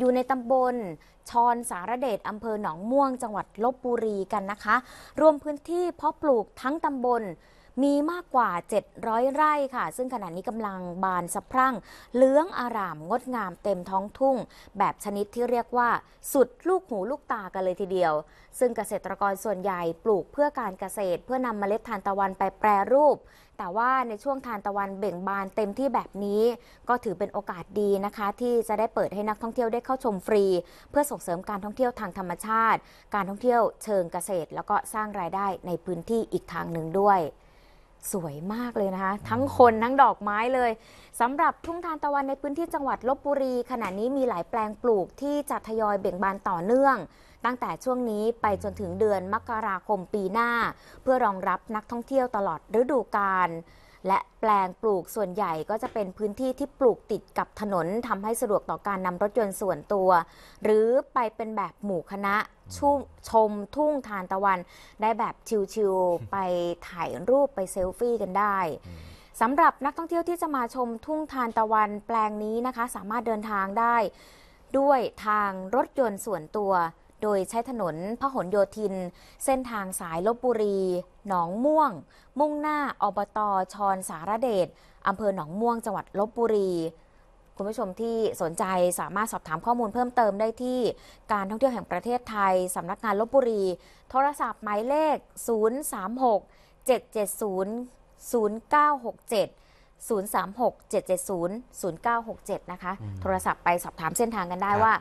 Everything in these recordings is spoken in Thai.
อยู่ในตำบลชอนสารเดชอำเภอหนองม่วงจังหวัดลบบุรีกันนะคะ รวมพื้นที่เพาะปลูกทั้งตำบลมีมากกว่า 700 ไร่ค่ะ ซึ่งขณะนี้กำลังบานสะพรั่ง เลื้องอารามงดงามเต็มท้องทุ่ง แบบชนิดที่เรียกว่า สุดลูกหูลูกตากันเลยทีเดียว ซึ่งเกษตรกรส่วนใหญ่ปลูกเพื่อการเกษตร เพื่อนำเมล็ดทานตะวันไปแปรรูป แต่ว่าในช่วงทานตะวันเบ่งบานเต็มที่แบบนี้ ก็ถือเป็นโอกาสดีนะคะ ที่จะได้เปิดให้นักท่องเที่ยวได้เข้าชมฟรี เพื่อส่งเสริมการท่องเที่ยวทางธรรมชาติ การท่องเที่ยวเชิงเกษตร แล้วก็สร้างรายได้ในพื้นที่อีกทางหนึ่งด้วยสวยมากเลยนะคะทั้งคนทั้งดอกไม้เลยสำหรับทุ่งทานตะวันในพื้นที่จังหวัดลบบุรี ขณะนี้มีหลายแปลงปลูกที่จะทยอยเบ่งบานต่อเนื่อง ตั้งแต่ช่วงนี้ไปจนถึงเดือนมกราคมปีหน้า เพื่อรองรับนักท่องเที่ยวตลอดฤดูกาลและแปลงปลูกส่วนใหญ่ก็จะเป็นพื้นที่ที่ปลูกติดกับถนนทำให้สะดวกต่อการนำรถยนต์ส่วนตัว หรือไปเป็นแบบหมู่คณะชชม ทุ่งทานตะวัน ได้แบบชิลๆไปถ่ายรูปไปเซลฟี่กันได้สำหรับนักท่องเที่ยวที่จะมาชมทุ่งทานตะวัน แปลงนี้นะคะสามารถเดินทางได้ ด้วยทางรถยนต์ส่วนตัวโดยใช้ถนนพหลโยธิน เส้นทางสายลบบุรี หนองม่วง มุ่งหน้าอบตอชอนสารเดช อำเภอหนองม่วงจังหวัดลบบุรี คุณผู้ชมที่สนใจสามารถสอบถามข้อมูลเพิ่มเติมได้ที่ การท่องเที่ยวแห่งประเทศไทยสำนักงานลบบุรี โทรศัพท์หมายเลข 036 770 0967 036 770 0967 นะคะโทรศัพท์ไปสอบถามเส้นทางกันได้ว่า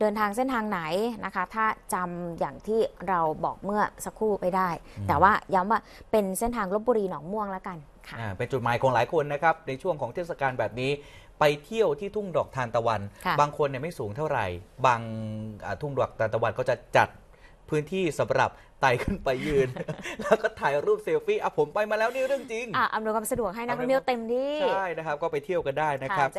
เดินทางเส้นทางไหนนะคะถ้าจำอย่างที่เราบอกเมื่อสักครู่ไปได้ แต่ว่าย้ำว่าเป็นเส้นทางลบบุรี หนองม่วงแล้วกันค่ะเป็นจุดหมายของหลายคนนะครับ ในช่วงของเทศกาลแบบนี้ ไปเที่ยวที่ทุ่งดอกทานตะวัน บางคนเนี่ยไม่สูงเท่าไหร่บางทุ่งดอกทานตะวัน ก็จะจัดพื้นที่สำหรับ ไต่ขึ้นไปยืน แล้วก็ถ่ายรูปเซลฟี่อ่ะผมไปมาแล้วนี่เรื่องจริงอ่ะอำนวยความสะดวกให้นักท่องเที่ยวเต็มที่ใช่นะครับ ก็ไปเที่ยวกันได้นะครับ